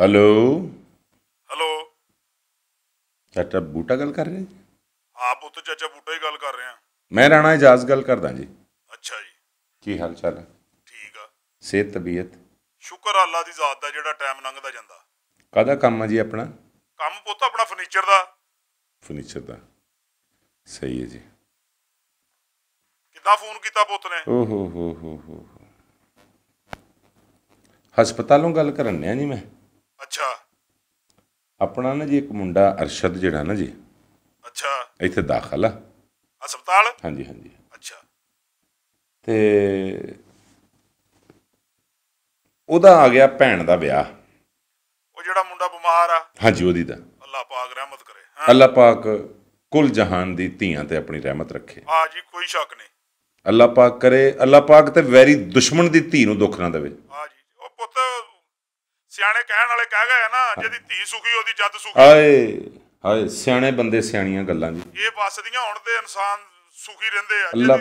Hello hello ਚਾਚਾ ਬੂਟਾ ਗੱਲ ਕਰ ਰਹੇ ਜੀ? ਆਪ ਪੁੱਤ ਚਾਚਾ ਬੂਟਾ ਹੀ ਗੱਲ ਕਰ ਰਿਹਾ ਮੈਂ ਰਾਣਾ ਇਜਾਜ਼ ਗੱਲ ਕਰਦਾ ਜੀ ਅੱਛਾ ਜੀ ਕੀ ਹਾਲ ਚਾਲ ਹੈ ਠੀਕ ਆ ਸਿਹਤ ਤਬੀਅਤ ਸ਼ੁਕਰ ਅੱਲਾ ਦੀ ਜ਼ਾਤ ਦਾ ਜਿਹੜਾ ਟਾਈਮ ਲੰਘਦਾ ਜਾਂਦਾ ਕਾਹਦਾ ਕੰਮ ਹੈ ਜੀ ਆਪਣਾ ਕੰਮ ਪੁੱਤ ਆਪਣਾ ਫਰਨੀਚਰ ਦਾ ਫਰਨੀਚਰ ਦਾ ਸਹੀ ਹੈ ਜੀ ਕਿੱਦਾਂ ਫੋਨ ਕੀਤਾ ਪੁੱਤ ਨੇ ਓ ਹੋ ਹੋ ਹੋ ਹੋ ਹਸਪਤਾਲੋਂ ਗੱਲ ਕਰਨ ਨੇ ਆ ਜੀ ਮੈਂ ਆਪਣਾ ਨਾ ਜੀ ਇੱਕ ਮੁੰਡਾ ਅਰਸ਼ਦ ਜਿਹੜਾ ਨਾ ਜੀ ਅੱਛਾ ਇੱਥੇ ਦਾਖਲ ਆ ਹਸਪਤਾਲ ਹਾਂਜੀ ਹਾਂਜੀ ਅੱਛਾ ਤੇ ਉਹਦਾ ਆ ਗਿਆ ਭੈਣ ਦਾ ਵਿਆਹ ਉਹ ਜਿਹੜਾ ਮੁੰਡਾ ਬਿਮਾਰ ਆ ਹਾਂਜੀ ਉਹਦੀ ਦਾ ਅੱਲਾ ਪਾਕ ਰਹਿਮਤ ਕਰੇ ਹਾਂ ਅੱਲਾ ਪਾਕ ਕੁਲ ਜਹਾਨ ਦੀ ਧੀਆਂ ਤੇ ਆਪਣੀ ਰਹਿਮਤ ਰੱਖੇ ਹਾਂ ਜੀ ਕੋਈ ਸ਼ੱਕ ਨਹੀਂ ਅੱਲਾ ਪਾਕ ਕਰੇ ਅੱਲਾ ਪਾਕ ਤੇ ਵੈਰੀ ਦੁਸ਼ਮਣ ਦੀ ਧੀ ਨੂੰ ਦੁੱਖ ਨਾ ਦੇਵੇ ਸਿਆਣੇ ਕਹਿਣ ਵਾਲੇ ਕਹਿ ਗਏ ਨਾ ਜਿਹਦੀ ਧੀ ਸੁਖੀ ਉਹਦੀ ਜੱਦ ਸੁਖੀ ਹਾਏ ਹਾਏ ਸਿਆਣੇ ਬੰਦੇ ਸਿਆਣੀਆਂ ਗੱਲਾਂ ਜੀ ਇਹ ਵਸਦੀਆਂ ਹੁਣ ਦੇ ਇਨਸਾਨ ਸੁਖੀ ਰਹਿੰਦੇ ਆ ਅੱਲਾ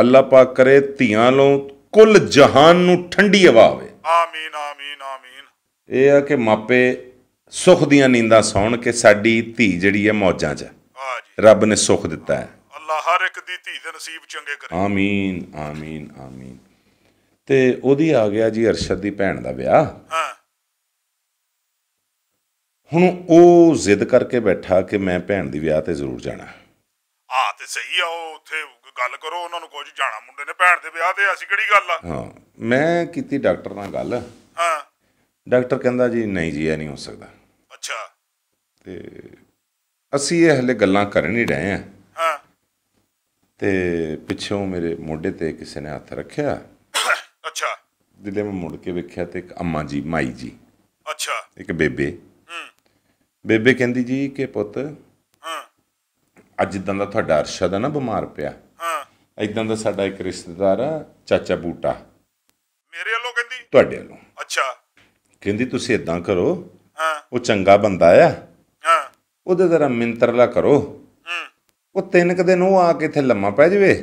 ਅੱਲਾ ਪਾਕ ਕਰੇ ਧੀਆਂ ਲੋ ਕੁੱਲ ਜਹਾਨ ਨੂੰ ਠੰਡੀ ਹਵਾ ਆਵੇ ਆਮੀਨ ਆਮੀਨ ਆਮੀਨ ਇਹ ਆ ਕਿ ਮਾਪੇ ਸੁਖ ਦੀਆਂ ਨੀਂਦਾਂ ਸੌਣ ਕੇ ਸਾਡੀ ਧੀ ਜਿਹੜੀ ਹੈ ਮੌਜਾਂ 'ਚ ਜੀ ਰੱਬ ਨੇ ਸੁਖ ਦਿੱਤਾ ਹੈ ਅੱਲਾ ਹਰ ਇੱਕ ਦੀ ਧੀ ਦੇ ਨਸੀਬ ਚੰਗੇ ਕਰੇ ਆਮੀਨ ਆਮੀਨ ਆਮੀਨ ਤੇ ਉਹਦੀ ਆ ਗਿਆ ਜੀ ਅਰਸ਼ਦ ਦੀ ਭੈਣ ਦਾ ਵਿਆਹ ਹਾਂ ਹੁਣ ਉਹ ਜ਼ਿੱਦ ਕਰਕੇ ਬੈਠਾ ਕਿ ਮੈਂ ਭੈਣ ਦੀ ਵਿਆਹ ਤੇ ਜ਼ਰੂਰ ਜਾਣਾ ਆ ਤੇ ਸਹੀ ਆ ਉੱਥੇ ਗੱਲ ਕਰੋ ਉਹਨਾਂ ਨੂੰ ਕੁਝ ਜਾਣਾ ਮੁੰਡੇ ਨੇ ਭੈਣ ਦੇ ਵਿਆਹ ਤੇ ਅਸੀਂ ਕਿਹੜੀ ਗੱਲ ਆ ਹਾਂ ਮੈਂ ਕੀਤੀ ਡਾਕਟਰ ਨਾਲ ਗੱਲ ਹਾਂ ਡਾਕਟਰ ਕਹਿੰਦਾ ਜੀ ਨਹੀਂ ਜੀ ਇਹ ਨਹੀਂ ਹੋ ਸਕਦਾ ਅੱਛਾ ਤੇ ਅਸੀਂ ਇਹ ਹਲੇ ਗੱਲਾਂ ਕਰਨ ਹੀ ਰਹੇ ਆ ਹਾਂ ਤੇ ਪਿੱਛੋਂ ਮੇਰੇ ਮੋਢੇ ਤੇ ਕਿਸੇ ਨੇ ਹੱਥ ਰੱਖਿਆ ਅੱਛਾ ਦਿਲੇ ਮੈਂ ਮੁੜ ਕੇ ਵੇਖਿਆ ਤੇ ਇੱਕ ਅੰਮਾ ਜੀ ਮਾਈ ਜੀ ਅੱਛਾ ਇੱਕ ਬੇਬੇ ਬੇਬੇ ਕਹਿੰਦੀ ਜੀ ਕਿ ਪੁੱਤ ਹਾਂ ਅੱਜ ਜਿੱਦਾਂ ਦਾ ਤੁਹਾਡਾ ਅਰਸ਼ਦ ਹੈ ਨਾ ਬਿਮਾਰ ਪਿਆ ਹਾਂ ਇਦਾਂ ਦਾ ਸਾਡਾ ਇੱਕ ਰਿਸ਼ਤੇਦਾਰ ਆ ਚਾਚਾ ਬੂਟਾ ਮੇਰੇ ਵੱਲੋਂ ਕਹਿੰਦੀ ਤੁਹਾਡੇ ਵੱਲੋਂ ਅੱਛਾ ਕਹਿੰਦੀ ਤੁਸੀਂ ਇਦਾਂ ਕਰੋ ਹਾਂ ਉਹ ਚੰਗਾ ਬੰਦਾ ਆ ਹਾਂ ਉਹਦੇ ਜ਼ਰਾ ਮਿੰਤਰਲਾ ਕਰੋ ਹੂੰ ਉਹ ਤਿੰਨ ਕ ਦਿਨ ਉਹ ਆ ਕੇ ਇੱਥੇ ਲੰਮਾ ਪੈ ਜਵੇ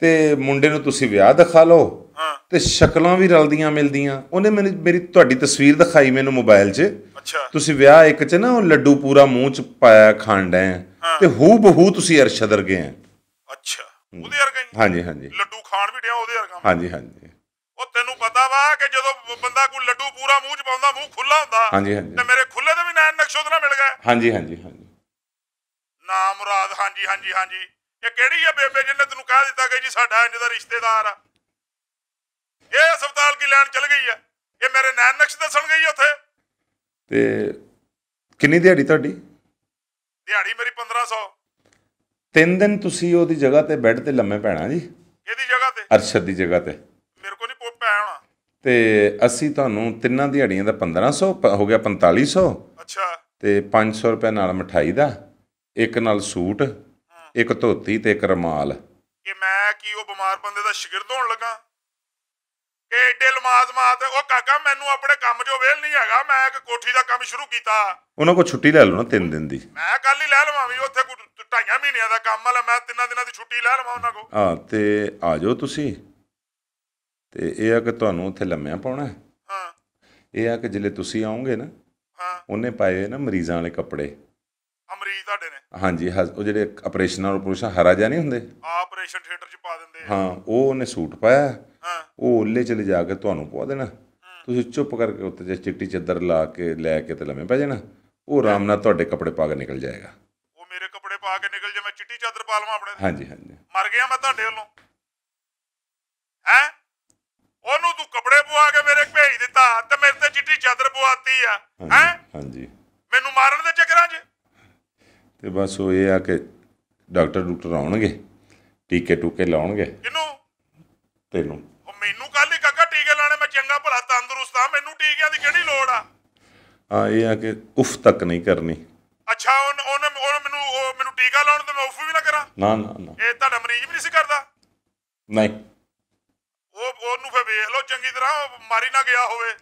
ਤੇ ਮੁੰਡੇ ਨੂੰ ਤੁਸੀਂ ਵਿਆਹ ਦਿਖਾ ਲਓ ਤੇ ਸ਼ਕਲਾਂ ਵੀ ਰਲਦੀਆਂ ਮਿਲਦੀਆਂ ਉਹਨੇ ਮੈਨੂੰ ਮੇਰੀ ਤੁਹਾਡੀ ਤਸਵੀਰ ਦਿਖਾਈ ਮੈਨੂੰ ਮੋਬਾਈਲ 'ਚ ਅੱਛਾ ਤੁਸੀਂ ਵਿਆਹ ਇੱਕ 'ਚ ਨਾ ਉਹ ਲੱਡੂ ਪੂਰਾ ਮੂੰਹ 'ਚ ਪਾਇਆ ਖਾਂਡਾ ਤੇ ਹੂ ਬਹੂ ਤੁਸੀਂ ਅਰਸ਼ਦਰ ਗਏ ਆ ਅੱਛਾ ਉਹਦੇ ਵਰਗਾ ਹਾਂਜੀ ਹਾਂਜੀ ਲੱਡੂ ਖਾਣ ਵੀ ਡਿਆ ਉਹਦੇ ਵਰਗਾ ਹਾਂਜੀ ਹਾਂਜੀ ਉਹ ਤੈਨੂੰ ਪਤਾ ਵਾ ਕਿ ਜਦੋਂ ਬੰਦਾ ਕੋਈ ਲੱਡੂ ਪੂਰਾ ਮੂੰਹ 'ਚ ਪਾਉਂਦਾ ਮੂੰਹ ਖੁੱਲਾ ਹੁੰਦਾ ਹਾਂਜੀ ਹਾਂਜੀ ਤੇ ਮੇਰੇ ਖੁੱਲੇ ਤੇ ਵੀ ਨਾਇਨ ਨਕਸ਼ੋਦ ਨਾਲ ਮਿਲ ਗਿਆ ਹਾਂਜੀ ਹਾਂਜੀ ਹਾਂਜੀ ਨਾ ਮੁਰਾਦ ਹਾਂਜੀ ਹਾਂਜੀ ਹਾਂਜੀ ਇਹ ਕਿਹੜੀ ਆ ਬੇਬੇ ਜਿਹਨੇ ਤੈਨੂੰ ਕਹਿ ਦਿੱਤਾ ਕਿ ਜੀ ਸਾਡਾ ਇੰਜ ਦਾ ਰਿਸ਼ਤੇਦਾਰ ਆ ਇਹ ਹਸਪਤਾਲ ਕੀ ਲੈਣ ਚਲ ਗਈ ਆ ਇਹ ਮੇਰੇ ਨੈਨ ਨਕਸ਼ ਦੱਸਣ ਗਈ ਉੱਥੇ ਤੇ ਕਿੰਨੀ ਦਿਹਾੜੀ ਤੁਹਾਡੀ ਦਿਹਾੜੀ ਮੇਰੀ 1500 ਤਿੰਨ ਦਿਨ ਤੁਸੀਂ ਉਹਦੀ ਜਗ੍ਹਾ ਤੇ ਬੈੱਡ ਤੇ ਲੰਮੇ ਪੈਣਾ ਜੀ ਇਹਦੀ ਜਗ੍ਹਾ ਤੇ ਅਰਸ਼ਦ ਦੀ ਜਗ੍ਹਾ ਤੇ ਮੇਰੇ ਕੋ ਨਹੀਂ ਪੈ ਹੋਣਾ ਤੇ ਅਸੀਂ ਤੁਹਾਨੂੰ ਤਿੰਨਾਂ ਦਿਹਾੜੀਆਂ ਦਾ 1500 ਹੋ ਗਿਆ 4500 ਅੱਛਾ ਤੇ 500 ਰੁਪਏ ਨਾਲ ਮਠਾਈ ਦਾ ਇੱਕ ਨਾਲ ਸੂਟ ਇੱਕ ਧੋਤੀ ਤੇ ਇੱਕ ਰਮਾਲ ਕਿ ਮੈਂ ਕੀ ਉਹ ਬਿਮਾਰ ਬੰਦੇ ਦਾ ਸ਼ਗਿਰਦ ਹੋਣ ਲੱਗਾ ਏਡੇ ਲਮਾਜ਼ ਤੇ ਉਹ ਕਾਕਾ ਮੈਨੂੰ ਆਪਣੇ ਕੰਮ 'ਚੋਂ ਵੇਲ ਨਹੀਂ ਹੈਗਾ ਮੈਂ ਇੱਕ ਕੋਠੀ ਦਾ ਕੰਮ ਸ਼ੁਰੂ ਕੀਤਾ ਉਹਨਾਂ ਕੋ ਛੁੱਟੀ ਲੈ ਲਓ ਨਾ 3 ਦਿਨ ਦੀ ਮੈਂ ਕੱਲ ਹੀ ਲੈ ਲਵਾਂ ਵੀ ਉੱਥੇ ਕੋਈ ਢਾਈਆਂ ਮਹੀਨਿਆਂ ਦਾ ਕੰਮ ਆ ਮੈਂ ਤਿੰਨਾਂ ਦਿਨਾਂ ਦੀ ਛੁੱਟੀ ਲੈ ਲਵਾਂ ਉਹਨਾਂ ਕੋ ਹਾਂ ਤੇ ਆ ਜਾਓ ਤੁਸੀਂ ਤੇ ਇਹ ਆ ਕਿ ਤੁਹਾਨੂੰ ਉੱਥੇ ਲੰਮਿਆਂ ਪਾਉਣਾ ਹਾਂ ਇਹ ਆ ਕਿ ਜਿਲੇ ਤੁਸੀਂ ਆਉਂਗੇ ਨਾ ਹਾਂ ਉਹਨੇ ਪਾਏ ਨਾ ਮਰੀਜ਼ਾਂ ਵਾਲੇ ਕੱਪੜੇ ਅਮਰੀਜ਼ ਤੁਹਾਡੇ ਨੇ ਹਾਂਜੀ ਉਹ ਜਿਹੜੇ ਆਪਰੇਸ਼ਨਾਂ ਆਪਰੇਸ਼ਨ ਹਰਾ ਜਾ ਨਹੀਂ ਹੁੰਦੇ ਆਪਰੇਸ਼ਨ ਥੀਏਟਰ 'ਚ ਪਾ ਦਿੰਦੇ ਹਾਂ ਉਹ ਉਹਨੇ ਸੂਟ ਪਾਇਆ ਉਹ ਉੱਲੇ ਚਲੇ ਜਾ ਕੇ ਤੁਹਾਨੂੰ ਪਵਾ ਦੇਣਾ ਤੁਸੀਂ ਚੁੱਪ ਕਰਕੇ ਉੱਤੇ ਜੇ ਚਿੱਟੀ ਚੱਦਰ ਲਾ ਕੇ ਲੈ ਕੇ ਤੇ ਲੰਮੇ ਪੈ ਜਾਣਾ ਉਹ ਆਰਾਮ ਨਾਲ ਤੁਹਾਡੇ ਕੱਪੜੇ ਪਾ ਕੇ ਨਿਕਲ ਜਾਏਗਾ ਉਹ ਮੇਰੇ ਕੱਪੜੇ ਪਾ ਕੇ ਨਿਕਲ ਜਾ ਮੈਂ ਚਿੱਟੀ ਚਾਦਰ ਪਾ ਲਵਾਂ ਆਪਣੇ ਹਾਂਜੀ ਹਾਂਜੀ ਮਰ ਗਿਆ ਮੈਂ ਤੁਹਾਡੇ ਵੱਲੋਂ ਹੈ ਉਹਨੂੰ ਤੂੰ ਕੱਪੜੇ ਪਵਾ ਕੇ ਮੇਰੇ ਭੇਜ ਦਿੱਤਾ ਤੇ ਮੇਰੇ ਤੇ ਚਿੱਟੀ ਚਾਦਰ ਪਵਾਤੀ ਆ ਹੈ ਹਾਂਜੀ ਮੈਨੂੰ ਮਾਰਨ ਦੇ ਚੱਕਰਾਂ 'ਚ ਤੇ ਬਸ ਉਹ ਇਹ ਆ ਕਿ ਡਾਕਟਰ ਡਾਕਟਰ ਆਉਣਗੇ ਟੀਕੇ ਟੂਕੇ ਲਾਉਣਗੇ ਕਿਨੂੰ ਤੈਨੂੰ ਮੈਨੂੰ ਕੱਲ ਹੀ ਕਾਕਾ ਟੀਕੇ ਲਾਣੇ ਮੈਂ ਚੰਗਾ ਭਲਾ ਤੰਦਰੁਸਤ ਆ ਮੈਨੂੰ ਟੀਕਿਆਂ ਦੀ ਕਿਹੜੀ ਲੋੜ ਆ ਆ ਇਹ ਆ ਕਿ ਉਫ ਤੱਕ ਨਹੀਂ ਕਰਨੀ ਅੱਛਾ ਉਹ ਉਹਨੇ ਮੈਨੂੰ ਉਹ ਮੈਨੂੰ ਟੀਕਾ ਲਾਉਣ ਤੇ ਮੈਂ ਉਫ ਵੀ ਨਾ ਕਰਾਂ ਨਾ ਨਾ ਨਾ ਇਹ ਤੁਹਾਡਾ ਮਰੀਜ਼ ਵੀ ਨਹੀਂ ਸੀ ਕਰਦਾ ਨਹੀਂ ਉਹ ਉਹਨੂੰ ਫੇ ਵੇਖ ਲਓ ਚੰਗੀ ਤਰ੍ਹਾਂ ਉਹ ਮਾਰੀ ਨਾ ਗਿਆ ਹੋਵੇ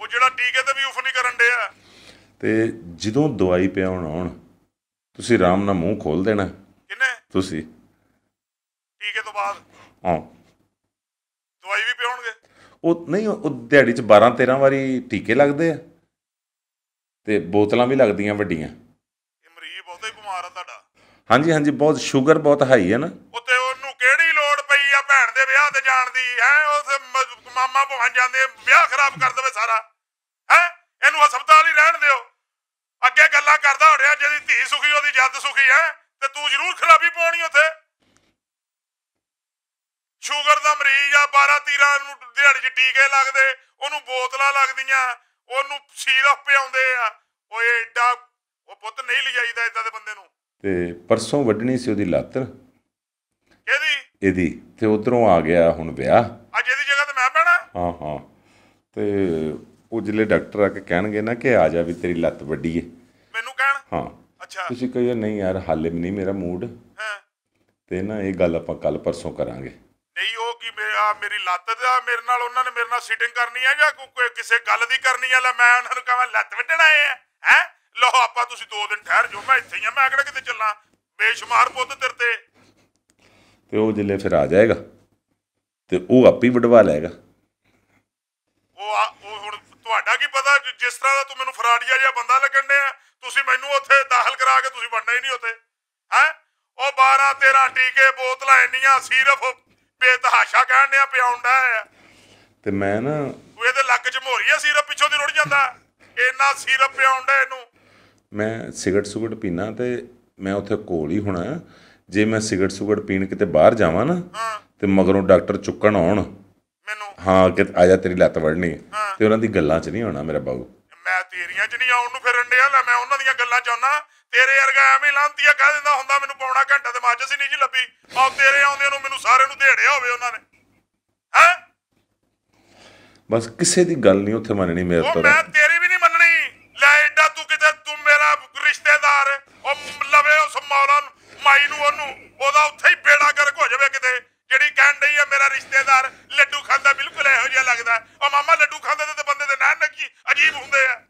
ਉਹ ਜਿਹੜਾ ਟੀਕੇ ਤੇ ਵੀ ਉਫ ਨਹੀਂ ਕਰਨ ਦੇ ਆ ਤੇ ਜਦੋਂ ਦਵਾਈ ਪਿਆਉਣ ਆਉਣ ਤੁਸੀਂ ਆਰਾਮ ਨਾਲ ਮੂੰਹ ਖੋਲ ਦੇਣਾ ਕਿੰਨੇ ਤੁਸੀਂ ਟੀਕੇ ਤੋਂ ਬਾਅਦ ਹਾਂ ਦਵਾਈ ਵੀ ਪਿਉਣਗੇ ਉਹ ਨਹੀਂ ਉਹ ਦਿਹਾੜੀ ਚ 12 13 ਵਾਰੀ ਟੀਕੇ ਲੱਗਦੇ ਆ ਤੇ ਬੋਤਲਾਂ ਵੀ ਲੱਗਦੀਆਂ ਵੱਡੀਆਂ ਇਹ ਮਰੀਜ਼ ਬਹੁਤਾ ਹੀ ਬਿਮਾਰ ਆ ਤੁਹਾਡਾ ਹਾਂਜੀ ਹਾਂਜੀ ਬਹੁਤ ਸ਼ੂਗਰ ਬਹੁਤ ਹਾਈ ਹੈ ਨਾ ਉੱਤੇ ਉਹਨੂੰ ਕਿਹੜੀ ਲੋੜ ਪਈ ਆ ਭੈਣ ਦੇ ਵਿਆਹ ਤੇ ਜਾਣ ਦੀ ਹੈ ਉਸ ਮਾਮਾ ਭਵਾਂ ਜਾਂਦੇ ਵਿਆਹ ਖਰਾਬ ਕਰ ਦਵੇ ਸਾਰਾ ਹੈ ਇਹਨੂੰ ਹਸਪਤਾਲ ਹੀ ਰਹਿਣ ਦਿਓ ਅੱਗੇ ਗੱਲਾਂ ਕਰਦਾ ਹੋ ਰਿਹਾ ਜਿਹਦੀ ਧੀ ਸੁਖੀ ਉਹਦੀ ਜੱਦ ਸੁਖੀ ਹੈ ਤੇ ਤੂੰ ਜ਼ਰੂਰ ਖਰਾਬੀ ਪਾਉਣੀ ਉੱਥੇ ਸ਼ੂਗਰ ਦਾ ਮਰੀਜ਼ ਆ 12 13 ਨੂੰ ਦਿਹਾੜੀ 'ਚ ਟੀਕੇ ਲੱਗਦੇ ਉਹਨੂੰ ਬੋਤਲਾਂ ਲੱਗਦੀਆਂ ਉਹਨੂੰ ਸੀਰਪ ਪਿਆਉਂਦੇ ਆ ਓਏ ਐਡਾ ਉਹ ਪੁੱਤ ਨਹੀਂ ਲਿਜਾਈਦਾ ਇਦਾਂ ਦੇ ਬੰਦੇ ਨੂੰ ਤੇ ਪਰਸੋਂ ਵੱਢਣੀ ਸੀ ਉਹਦੀ ਲੱਤ ਇਹਦੀ ਇਹਦੀ ਤੇ ਉਧਰੋਂ ਆ ਗਿਆ ਹੁਣ ਵਿਆਹ ਅੱਜ ਇਹਦੀ ਜਗ੍ਹਾ ਤੇ ਮੈਂ ਬਹਿਣਾ ਹਾਂ ਹਾਂ ਤੇ ਉਹ ਜਿਹੜੇ ਡਾਕਟਰ ਆ ਕੇ ਕਹਿਣਗੇ ਨਾ ਕਿ ਆ ਜਾ ਵੀ ਤੇਰੀ ਲੱਤ ਵੱਡੀ ਏ ਮੈਨੂੰ ਕਹਿਣ ਹਾਂ ਅੱਛਾ ਤੁਸੀਂ ਕਹਿਆ ਨਹੀਂ ਯਾਰ ਹਾਲੇ ਵੀ ਨਹੀਂ ਮੇਰਾ ਮੂਡ ਹਾਂ ਤੇ ਨਾ ਇਹ ਗੱਲ ਆਪਾਂ ਕੱਲ ਪਰਸੋਂ ਕਰਾਂਗੇ ਕਿ ਮੇਰਾ ਮੇਰੀ ਲੱਤ ਦਾ ਮੇਰੇ ਨਾਲ ਉਹਨਾਂ ਨੇ ਮੇਰੇ ਨਾਲ ਸੀਟਿੰਗ ਕਰਨੀ ਆ ਜਾਂ ਕੋਈ ਕਿਸੇ ਗੱਲ ਦੀ ਕਰਨੀ ਆ ਲੈ ਮੈਂ ਉਹਨਾਂ ਨੂੰ ਕਹਾਂ ਲੱਤ ਵੱਢਣ ਆਏ ਆ ਹੈ ਲੋ ਆਪਾਂ ਤੁਸੀਂ ਦੋ ਦਿਨ ਠਹਿਰ ਜਾਓ ਮੈਂ ਇੱਥੇ ਹੀ ਆ ਮੈਂ ਅਗੜਾ ਕਿਤੇ ਚੱਲਾਂ ਬੇਸ਼ੁਮਾਰ ਪੁੱਤ ਤੇਰੇ ਤੇ ਤੇ ਉਹ ਜਿੱਲੇ ਫਿਰ ਆ ਜਾਏਗਾ ਤੇ ਉਹ ਆਪੇ ਵਡਵਾ ਲਏਗਾ ਉਹ ਉਹ ਹੁਣ ਤੁਹਾਡਾ ਕੀ ਪਤਾ ਜਿਸ ਤਰ੍ਹਾਂ ਦਾ ਤੂੰ ਮੈਨੂੰ ਫਰਾੜੀਆ ਜਿਹਾ ਬੰਦਾ ਲੱਗਣ ਆ ਤੁਸੀਂ ਮੈਨੂੰ ਉੱਥੇ ਦਾਖਲ ਕਰਾ ਕੇ ਤੁਸੀਂ ਵੜਨਾ ਹੀ ਨਹੀਂ ਉੱਥੇ ਹੈ ਉਹ 12 13 ਟੀਕੇ ਬੋਤਲਾਂ ਇੰਨੀਆਂ ਸਿਰਫ ਬੇਤਹਾਸ਼ਾ ਕਹਿਣ ਨੇ ਪਿਆਉਂਦਾ ਆ ਤੇ ਮੈਂ ਨਾ ਉਹ ਇਹਦੇ ਲੱਕ ਚ ਮੋਰੀ ਆ ਪਿੱਛੋਂ ਦੀ ਰੁੜ ਜਾਂਦਾ ਇੰਨਾ ਸਿਰਪ ਪਿਆਉਂਦਾ ਇਹਨੂੰ ਮੈਂ ਸਿਗਰਟ ਸੁਗਰਟ ਪੀਣਾ ਤੇ ਮੈਂ ਉੱਥੇ ਕੋਲ ਹੀ ਹੋਣਾ ਜੇ ਮੈਂ ਸਿਗਰਟ ਸੁਗਰਟ ਪੀਣ ਕਿਤੇ ਬਾਹਰ ਜਾਵਾਂ ਨਾ ਤੇ ਮਗਰੋਂ ਡਾਕਟਰ ਚੁੱਕਣ ਆਉਣ ਮੈਨੂੰ ਹਾਂ ਕਿ ਆ ਜਾ ਤੇਰੀ ਲੱਤ ਵੜਨੀ ਤੇ ਉਹਨਾਂ ਦੀ ਗੱਲਾਂ 'ਚ ਨਹੀਂ ਆਉਣਾ ਮੇਰਾ ਬਾਬੂ ਮੈਂ ਤੇਰੀਆਂ 'ਚ ਨਹੀਂ ਆਉਣ ਨੂੰ ਫਿਰਨ ਡਿਆ ਲੈ ਮੈਂ ਉਹਨਾਂ ਦੀਆਂ ਗੱਲਾਂ 'ਚ ਆਉਣਾ ਤੇਰੇ ਵਰਗਾ ਐਵੇਂ ਲਾਂਤੀਆ ਕਹਿ ਦਿੰਦਾ ਹੁੰਦਾ ਮੈਨੂੰ ਪੌਣਾ ਘੰਟਾ ਤੇ ਮੱਝ ਸੀ ਨਹੀਂ ਜੀ ਲੱਭੀ ਆ ਤੇਰੇ ਆਉਂਦੇ ਨੂੰ ਮੈਨੂੰ ਸਾਰੇ ਨੂੰ ਢੇੜਿਆ ਹੋਵੇ ਉਹਨਾਂ ਨੇ ਹੈ ਬਸ ਕਿਸੇ ਦੀ ਗੱਲ ਨਹੀਂ ਉੱਥੇ ਮੰਨਣੀ ਮੇਰੇ ਤੋਂ ਮੈਂ ਤੇਰੀ ਵੀ ਨਹੀਂ ਮੰਨਣੀ ਲੈ ਐਡਾ ਤੂੰ ਕਿਤੇ ਤੂੰ ਮੇਰਾ ਰਿਸ਼ਤੇਦਾਰ ਉਹ ਲਵੇ ਉਸ ਮੌਲਾ ਮਾਈ ਨੂੰ ਉਹਨੂੰ ਉਹਦਾ ਉੱਥੇ ਹੀ ਬੇੜਾ ਗਰਕ ਹੋ ਜਾਵੇ ਕਿਤੇ ਜਿਹੜੀ ਕਹਿਣ ਦਈ ਆ ਮੇਰਾ ਰਿਸ਼ਤੇਦਾਰ ਲੱਡੂ ਖਾਂਦਾ ਬਿਲਕੁਲ ਇਹੋ ਜਿਹਾ ਲੱਗਦਾ ਉਹ ਮਾਮਾ ਲੱਡੂ ਖਾਂਦਾ ਤੇ ਬੰਦੇ ਦੇ ਨਾਂ ਨੱਕੀ ਅਜੀਬ ਹੁੰਦੇ ਆ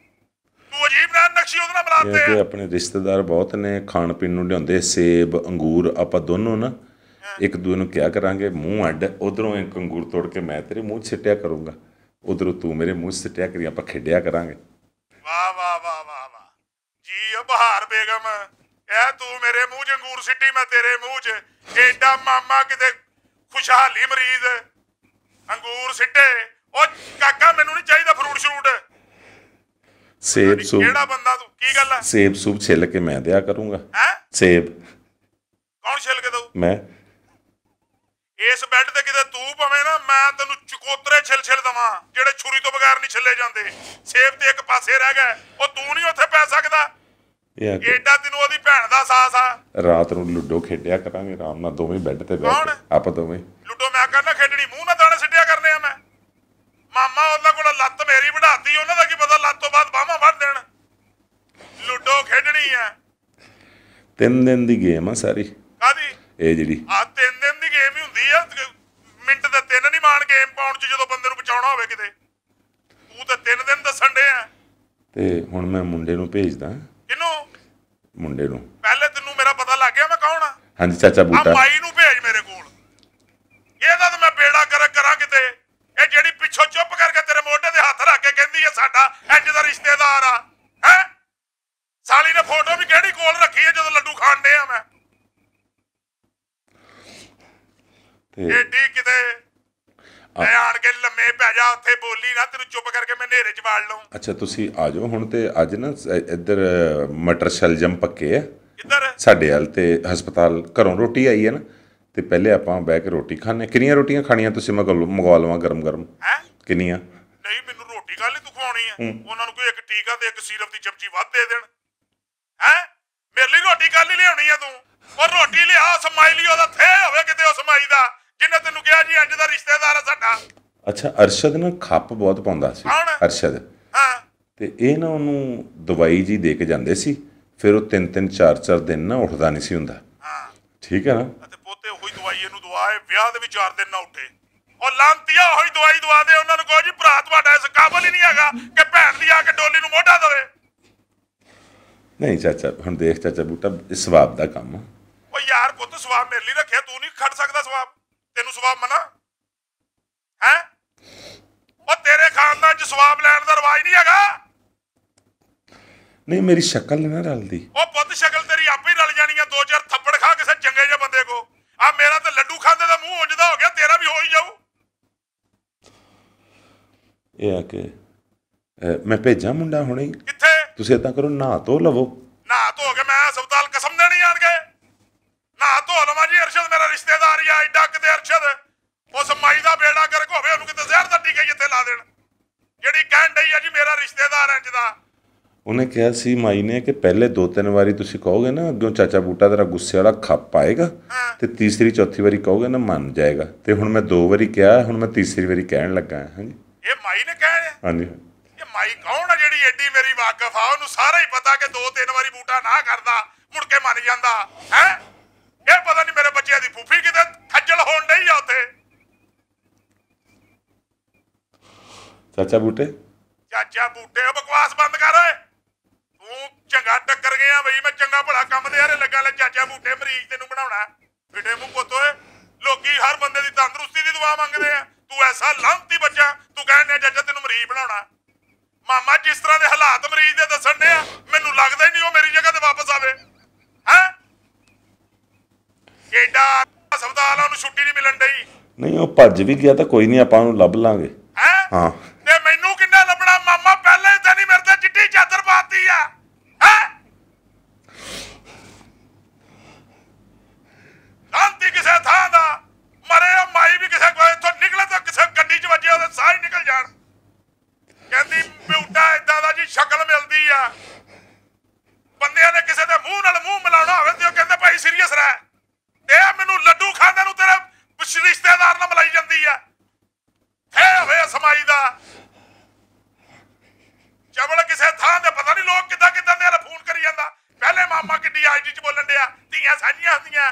ਅਜੀਬਨਾਮ ਨਕਸ਼ੀ ਉਹਦੇ ਨਾਲ ਬਣਾਉਂਦੇ ਆ ਕਿਉਂਕਿ ਆਪਣੇ ਰਿਸ਼ਤੇਦਾਰ ਬਹੁਤ ਨੇ ਖਾਣ ਪੀਣ ਨੂੰ ਲਿਆਉਂਦੇ ਸੇਬ ਅੰਗੂਰ ਆਪਾਂ ਦੋਨੋਂ ਨਾ ਇੱਕ ਦੂਜੇ ਨੂੰ ਕਿਹਾ ਕਰਾਂਗੇ ਮੂੰਹ ਅੱਡ ਉਧਰੋਂ ਇੱਕ ਅੰਗੂਰ ਤੋੜ ਕੇ ਮੈਂ ਤੇਰੇ ਮੂੰਹ ਸਿੱਟਿਆ ਕਰੂੰਗਾ ਉਧਰੋਂ ਤੂੰ ਮੇਰੇ ਮੂੰਹ ਸਿੱਟਿਆ ਕਰੀ ਆਪਾਂ ਖੇਡਿਆ ਕਰਾਂਗੇ ਵਾ ਵਾ ਵਾ ਵਾ ਵਾ ਜੀ ਬਹਾਰ ਬੇਗਮ ਐ ਤੂੰ ਮੇਰੇ ਮੂੰਹ 'ਚ ਅੰਗੂਰ ਸਿੱਟੀ ਮੈਂ ਤੇਰੇ ਮੂੰਹ 'ਚ ਐਡਾ ਮਾਮਾ ਕਿਤੇ ਖੁਸ਼ਹਾਲੀ ਮਰੀਜ਼ ਅੰਗੂਰ ਸਿੱਟੇ ਉਹ ਕਾਕਾ ਮੈਨੂੰ ਨਹੀਂ ਚਾਹੀਦਾ ਫਰੂਟ ਸ਼ਰੂਟ ਸੇਬ ਸੂਬ ਕਿਹੜਾ ਬੰਦਾ ਤੂੰ ਕੀ ਗੱਲ ਹੈ ਸੇਬ ਸੂਬ ਛਿੱਲ ਕੇ ਮੈਂ ਦਿਆ ਕਰੂੰਗਾ ਹੈ ਸੇਬ ਕੌਣ ਛਿੱਲ ਕੇ ਦਊ ਮੈਂ ਇਸ ਬੈੱਡ ਤੇ ਕਿਤੇ ਤੂੰ ਪਵੇਂ ਨਾ ਮੈਂ ਤੈਨੂੰ ਚਕੋਤਰੇ ਛਿਲ ਛਿਲ ਦਵਾਂ ਜਿਹੜੇ ਛੁਰੀ ਤੋਂ ਬਗੈਰ ਨਹੀਂ ਛਿੱਲੇ ਜਾਂਦੇ ਸੇਬ ਤੇ ਇੱਕ ਪਾਸੇ ਰਹਿ ਗਿਆ ਉਹ ਤੂੰ ਨਹੀਂ ਉੱਥੇ ਪੈ ਸਕਦਾ ਏਡਾ ਤੈਨੂੰ ਉਹਦੀ ਭੈਣ ਦਾ ਸਾਸ ਆ ਰਾਤ ਨੂੰ ਲੁੱਡੋ ਖੇਡਿਆ ਕਰਾਂਗੇ ਆਰਾਮ ਨਾਲ ਦੋਵੇਂ ਬੈੱਡ ਤੇ ਬੈਠ ਕੇ ਆਪਾਂ ਦੋਵੇਂ ਲੁੱਡੋ ਮੈਂ ਕਰਨਾ ਖੇਡਣੀ ਮੂੰਹ ਨਾਲ ਦਾਣੇ ਸਿੱਟਿਆ ਕਰਨੇ ਆ ਮੈਂ ਮਾਮਾ ਉਹਨਾਂ ਕੋਲ ਲੱਤ ਮੇਰੀ ਵਢਾਤੀ ਉਹਨਾਂ ਦਾ ਕੀ ਪਤਾ ਲੱਤ ਤੋਂ ਬਾਅਦ ਬਾਹਾਂ ਵੱਢ ਦੇਣ ਲੁੱਡੋ ਖੇਡਣੀ ਆ ਤਿੰਨ ਦਿਨ ਦੀ ਗੇਮ ਆ ਸਾਰੀ ਕਾਦੀ ਇਹ ਜਿਹੜੀ ਆ ਤਿੰਨ ਦਿਨ ਦੀ ਗੇਮ ਹੀ ਹੁੰਦੀ ਆ ਮਿੰਟ ਦੇ ਤਿੰਨ ਨਹੀਂ ਮਾਣ ਗੇਮ ਪਾਉਣ ਚ ਜਦੋਂ ਬੰਦੇ ਨੂੰ ਬਚਾਉਣਾ ਹੋਵੇ ਕਿਤੇ ਤੂੰ ਤਾਂ ਤਿੰਨ ਦਿਨ ਦੱਸਣ ਦੇ ਆ ਤੇ ਹੁਣ ਮੈਂ ਮੁੰਡੇ ਨੂੰ ਭੇਜਦਾ ਕਿਨੂੰ ਮੁੰਡੇ ਨੂੰ ਪਹਿਲੇ ਤੈਨੂੰ ਮੇਰਾ ਪਤਾ ਲੱਗ ਗਿਆ ਮੈਂ ਕੌਣ ਆ ਹਾਂਜੀ ਚਾਚਾ ਬੂਟਾ ਆ ਬਾਈ ਨੂੰ ਭੇਜ ਮੇਰੇ ਕੋਲ ਇਹਦਾ ਤਾਂ ਮੈਂ ਬੇੜਾ ਕਰ ਕਰਾਂ ਕਿਤੇ ਇਹ ਜਿਹੜੀ ਪਿੱਛੋਂ ਚੁੱਪ ਕਰਕੇ ਤੇਰੇ ਮੋਢੇ ਦੇ ਹੱਥ ਰੱਖ ਕੇ ਕਹਿੰਦੀ ਹੈ ਸਾਡਾ ਅੱਜ ਦਾ ਰਿਸ਼ਤੇਦਾਰ ਆ ਹੈ ਸਾਲੀ ਨੇ ਫੋਟੋ ਵੀ ਕਿਹੜੀ ਕੋਲ ਰੱਖੀ ਹੈ ਜਦੋਂ ਲੱਡੂ ਖਾਣਦੇ ਆ ਮੈਂ ਤੇ ਏਡੀ ਕਿਤੇ ਮੈਂ ਆਣ ਕੇ ਲੰਮੇ ਪੈ ਜਾ ਉੱਥੇ ਬੋਲੀ ਨਾ ਤੈਨੂੰ ਚੁੱਪ ਕਰਕੇ ਮੈਂ ਨੇਰੇ ਚ ਵਾੜ ਲਵਾਂ ਅੱਛਾ ਤੁਸੀਂ ਆ ਜਾਓ ਹੁਣ ਤੇ ਅੱਜ ਨਾ ਇੱਧਰ ਮਟਰ ਸ਼ਲਜਮ ਪੱਕੇ ਆ ਕਿੱਧਰ ਸਾਡੇ ਹਾਲ ਤੇ ਹਸਪਤਾਲ ਘਰੋਂ ਰੋਟੀ ਆਈ ਹੈ ਨਾ ਤੇ ਪਹਿਲੇ ਆਪਾਂ ਬਹਿ ਕੇ ਰੋਟੀ ਖਾਣੇ ਕਿੰਨੀਆਂ ਰੋਟੀਆਂ ਖਾਣੀਆਂ ਤੁਸੀਂ ਮੈਂ ਮੰਗਵਾ ਲਵਾਂ ਗਰਮ ਗਰਮ ਕਿੰਨੀਆਂ ਨਹੀਂ ਮੈਨੂੰ ਰੋਟੀ ਕੱਲ ਤੂੰ ਖਵਾਉਣੀ ਆ ਉਹਨਾਂ ਨੂੰ ਕੋਈ ਇੱਕ ਟੀਕਾ ਤੇ ਇੱਕ ਸੀਰਪ ਦੀ ਚਮਚੀ ਵੱਧ ਦੇ ਦੇਣ ਹੈ ਮੇਰੇ ਲਈ ਰੋਟੀ ਕੱਲ ਹੀ ਲਿਆਉਣੀ ਆ ਤੂੰ ਉਹ ਰੋਟੀ ਲਿਆ ਸਮਾਈਲੀ ਉਹਦਾ ਥੇ ਹੋਵੇ ਕਿਤੇ ਉਹ ਸਮਾਈ ਦਾ ਜਿੰਨੇ ਤੈਨੂੰ ਕਿਹਾ ਜੀ ਅੱਜ ਦਾ ਰਿਸ਼ਤੇਦਾਰ ਆ ਸਾਡਾ ਅੱਛਾ ਅਰਸ਼ਦ ਨਾ ਖੱਪ ਬਹੁਤ ਪਾਉਂਦਾ ਸੀ ਅਰਸ਼ਦ ਹਾਂ ਤੇ ਇਹ ਨਾ ਉਹਨੂੰ ਦਵਾਈ ਜੀ ਦੇ ਕੇ ਜਾਂਦੇ ਸੀ ਫਿਰ ਉਹ ਤਿੰਨ ਤਿੰਨ ਚਾਰ ਚਾਰ ਦਿਨ ਨਾ ਉੱਠਦਾ ਨਹੀਂ ਸੀ ਹੁੰਦਾ ਹਾਂ ਠੀਕ ਹੈ ਨਾ ਪੋਤੇ ਉਹੀ ਦਵਾਈ ਇਹਨੂੰ ਦਵਾਏ ਵਿਆਹ ਦੇ ਵਿਚਾਰ ਚਾਰ ਦਿਨ ਨਾ ਉੱਠੇ ਉਹ ਲਾਂਤੀਆ ਉਹੀ ਦਵਾਈ ਦਵਾ ਦੇ ਉਹਨਾਂ ਨੂੰ ਕਹੋ ਜੀ ਭਰਾ ਤੁਹਾਡਾ ਇਸ ਕਾਬਲ ਹੀ ਨਹੀਂ ਹੈਗਾ ਕਿ ਭੈਣ ਦੀ ਆ ਕੇ ਡੋਲੀ ਨੂੰ ਮੋਢਾ ਦੇਵੇ ਨਹੀਂ ਚਾਚਾ ਹੁਣ ਦੇਖ ਚਾਚਾ ਬੂਟਾ ਇਸ ਸਵਾਬ ਦਾ ਕੰਮ ਉਹ ਯਾਰ ਪੁੱਤ ਸਵਾਬ ਮੇਰੇ ਲਈ ਰੱਖਿਆ ਤੂੰ ਨਹੀਂ ਖੜ ਸਕਦਾ ਸਵਾਬ ਤੈਨੂੰ ਸਵਾਬ ਮਨਾ ਹੈ ਉਹ ਤੇਰੇ ਖਾਨਦਾਨ ਚ ਸਵਾਬ ਲੈਣ ਦਾ ਰਵਾਜ ਨਹੀਂ ਹੈਗਾ ਨਹੀਂ ਮੇਰੀ ਸ਼ਕਲ ਨਾ ਰਲਦੀ ਉਹ ਪੁੱਤ ਸ਼ਕਲ ਤੇਰੀ ਆਪੇ ਰਲ ਜਾਣੀ ਆ ਦੋ ਚਾਰ ਥੱਪੜ ਖਾ ਕਿਸੇ ਚੰਗੇ ਜਿਹੇ ਬੰਦੇ ਕੋ ਆ ਮੇਰਾ ਤਾਂ ਲੱਡੂ ਖਾਂਦੇ ਦਾ ਮੂੰਹ ਉੱਜਦਾ ਹੋ ਗਿਆ ਤੇਰਾ ਵੀ ਹੋ ਹੀ ਜਾਊ ਇਹ ਆ ਕੇ ਮੈਂ ਭੇਜਾਂ ਮੁੰਡਾ ਹੁਣੇ ਕਿੱਥੇ ਤੁਸੀਂ ਇਦਾਂ ਕਰੋ ਨਾ ਧੋ ਲਵੋ ਨਾ ਧੋ ਕੇ ਮੈਂ ਹਸਪਤਾਲ ਕਸਮ ਦੇਣੀ ਆਣ ਗਏ ਨਾ ਧੋ ਲਵਾਂ ਜੀ ਅਰਸ਼ਦ ਮੇਰਾ ਰਿਸ਼ਤੇਦਾਰ ਹੀ ਆ ਐਡਾ ਕਿਤੇ ਅਰਸ਼ਦ ਉਸ ਮਾਈ ਦਾ ਬੇੜਾ ਕਰ ਘੋਵੇ ਉਹਨੂੰ ਕਿਤੇ ਜ਼ਹਿਰ ਦਾ ਟੀਕਾ ਜਿੱਥੇ ਲਾ ਦੇਣ ਜਿਹੜੀ ਕਹਿਣ ਡਈ ਆ ਜੀ ਮੇਰਾ ਰਿਸ਼ਤੇਦਾਰ ਹੈ ਦਾ ਉਹਨੇ ਕਿਹਾ ਸੀ ਮਾਈ ਨੇ ਕਿ ਪਹਿਲੇ ਦੋ ਤਿੰਨ ਵਾਰੀ ਤੁਸੀਂ ਕਹੋਗੇ ਨਾ ਅੱਗੋਂ ਚਾਚਾ ਬੂਟਾ ਤੇਰਾ ਗੁੱਸੇ ਵਾਲਾ ਖੱਪ ਆਏਗਾ ਤੇ ਤੀਸਰੀ ਚੌਥੀ ਵਾਰੀ ਕਹੋਗੇ ਨਾ ਮੰਨ ਜਾਏਗਾ ਤੇ ਹੁਣ ਮੈਂ ਦੋ ਵਾਰੀ ਕਿਹਾ ਹੁਣ ਮੈਂ ਤੀਸਰੀ ਵਾਰੀ ਕਹਿਣ ਲੱਗਾ ਹਾਂ ਹਾਂਜੀ ਇਹ ਮਾਈ ਨੇ ਕਹਿ ਰਿਹਾ ਹਾਂਜੀ ਇਹ ਮਾਈ ਕੌਣ ਆ ਜਿਹੜੀ ਐਡੀ ਮੇਰੀ ਵਾਕਫ ਆ ਉਹਨੂੰ ਸਾਰਾ ਹੀ ਪਤਾ ਕਿ ਦੋ ਤਿੰਨ ਵਾਰੀ ਬੂਟਾ ਨਾ ਕਰਦਾ ਮੁੜ ਕੇ ਮੰਨ ਜਾਂਦਾ ਹੈ ਇਹ ਪਤਾ ਨਹੀਂ ਮੇਰੇ ਬੱਚਿਆਂ ਦੀ ਫੁੱਫੀ ਕਿਤੇ ਖੱਜਲ ਹੋਣ ਨਹੀਂ ਆ ਉੱਥੇ ਚਾਚਾ ਬੂਟੇ ਚਾਚਾ ਬੂਟੇ ਬਕਵਾਸ ਬੰਦ ਕਰ ਓਏ ਗਏ ਗਿਆ ਬਈ ਮੈਂ ਚੰਗਾ ਭਲਾ ਕੰਮ ਦੇ ਯਾਰੇ ਲੱਗਾ ਲੈ ਚਾਚਾ ਮੂਠੇ ਮਰੀਜ਼ ਤੈਨੂੰ ਬਣਾਉਣਾ ਫਿੱਟੇ ਮੂੰਹ ਪੁੱਤ ਓਏ ਲੋਕੀ ਹਰ ਬੰਦੇ ਦੀ ਤੰਦਰੁਸਤੀ ਦੀ ਦੁਆ ਮੰਗਦੇ ਆ ਤੂੰ ਐਸਾ ਲਾਂਤੀ ਬੱਚਾ ਤੂੰ ਕਹਿੰਦੇ ਚਾਚਾ ਤੈਨੂੰ ਮਰੀਜ਼ ਬਣਾਉਣਾ ਮਾਮਾ ਜਿਸ ਤਰ੍ਹਾਂ ਦੇ ਹਾਲਾਤ ਮਰੀਜ਼ ਦੇ ਦੱਸਣ ਨੇ ਆ ਮੈਨੂੰ ਲੱਗਦਾ ਹੀ ਨਹੀਂ ਉਹ ਮੇਰੀ ਜਗ੍ਹਾ ਤੇ ਵਾਪਸ ਆਵੇ ਹੈ ਕਿਹੜਾ ਹਸਪਤਾਲ ਉਹਨੂੰ ਛੁੱਟੀ ਨਹੀਂ ਮਿਲਣ ਡਈ ਨਹੀਂ ਉਹ ਭੱਜ ਵੀ ਗਿਆ ਤਾਂ ਕੋਈ ਨਹੀਂ ਆਪਾਂ ਉਹਨੂੰ ਲੱਭ ਲਾਂਗੇ ਹਾਂ ਤੇ ਮੈਨੂੰ ਕਿੰਨਾ ਲੱਭਣਾ ਮਾਮਾ ਪਹਿਲਾਂ ਹੀ ਤਾਂ ਨਹੀਂ ਮਰਦਾ ਚਿੱਟੀ ਚਾਦਰ ਪਾਤੀ ਆ ਲਾਂਤੀ ਕਿਸੇ ਥਾਂ ਦਾ ਮਰੇ ਉਹ ਮਾਈ ਵੀ ਕਿਸੇ ਕੋਲ ਇੱਥੋਂ ਨਿਕਲੇ ਤਾਂ ਕਿਸੇ ਗੱਡੀ 'ਚ ਵੱਜੇ ਉਹਦੇ ਸਾਰੇ ਨਿਕਲ ਜਾਣ ਕਹਿੰਦੀ ਬਿਊਟਾ ਇਦਾਂ ਦਾ ਜੀ ਸ਼ਕਲ ਮਿਲਦੀ ਆ ਬੰਦਿਆਂ ਨੇ ਕਿਸੇ ਦੇ ਮੂੰਹ ਨਾਲ ਮੂੰਹ ਮਿਲਾਉਣਾ ਹੋਵੇ ਤੇ ਉਹ ਕਹਿੰਦੇ ਭਾਈ ਸੀਰੀਅਸ ਰਹਿ ਇਹ ਮੈਨੂੰ ਲੱਡੂ ਖਾਂਦੇ ਨੂੰ ਤੇਰੇ ਰਿਸ਼ਤੇਦਾਰ ਨਾਲ ਮਿਲਾਈ ਜਾਂਦੀ ਆ ਹੈ ਹੋਵੇ ਸਮਾਈ ਦਾ ਚਵਲ ਕਿਸੇ ਥਾਂ ਦੇ ਪਤਾ ਨਹੀਂ ਲੋਕ ਕਿੱਦਾਂ ਕਿੱਦਾਂ ਦੇ ਫੋਨ ਕਰੀ ਜਾਂਦਾ ਪਹਿਲੇ ਮਾਮਾ ਕਿੱਡੀ ਆਈਡੀ ਚ ਬੋਲਣ ਡਿਆ ਧੀਆਂ ਸਾਂਝੀਆਂ ਹੁੰਦੀਆਂ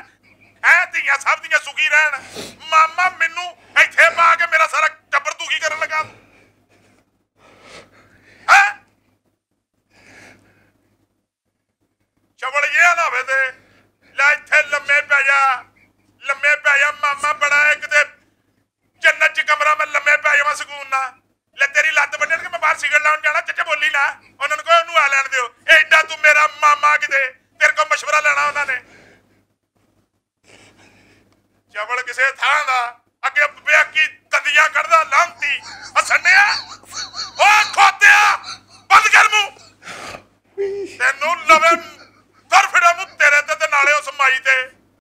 ਐ ਧੀਆਂ ਸਭ ਦੀਆਂ ਸੁਖੀ ਰਹਿਣ ਮਾਮਾ ਮੈਨੂੰ ਇੱਥੇ ਪਾ ਕੇ ਮੇਰਾ ਸਾਰਾ ਟੱਬਰ ਦੁਖੀ ਕਰਨ ਲੱਗਾ ਹੈ ਚਵਲ ਗਿਆ ਨਾ ਤੇ ਲੈ ਇੱਥੇ ਲੰਮੇ ਪੈ ਜਾ ਲੰਮੇ ਪੈ ਜਾ ਮਾਮਾ ਬੜਾ ਇੱਕ ਤੇ ਜੰਨਤ ਚ ਕਮਰਾ ਮੈਂ ਲੰਮੇ ਪੈ ਜਾਵਾਂ ਸਕੂਨ ਨਾਲ ਲੈ ਤੇਰੀ ਲੱਤ ਬੰਨਣ ਕੇ ਮੈਂ ਬਾਹਰ ਸਿਗਰ ਲਾਉਣ ਜਾਣਾ ਚੱਚੇ ਬੋਲੀ ਨਾ ਉਹਨਾਂ ਨੂੰ ਕੋਈ ਉਹਨੂੰ ਆ ਲੈਣ ਦਿਓ ਐਡਾ ਤੂੰ ਮੇਰਾ ਮਾਮਾ ਕਿਤੇ ਤੇਰੇ ਕੋਲ مشورہ ਲੈਣਾ ਉਹਨਾਂ ਨੇ ਚਵਲ ਕਿਸੇ ਥਾਂ ਦਾ ਅੱਗੇ ਬਿਆਕੀ ਦੰਦੀਆਂ ਕੱਢਦਾ ਲਾਂਤੀ ਅਸੰਨਿਆ ਓ ਖੋਤਿਆ ਬੰਦ ਕਰ ਮੂੰ ਤੈਨੂੰ ਲਵੇ ਤਰਫੜਾ ਮੂੰ ਤੇਰੇ ਤੇ ਨਾਲੇ ਉਸ ਮਾਈ ਤੇ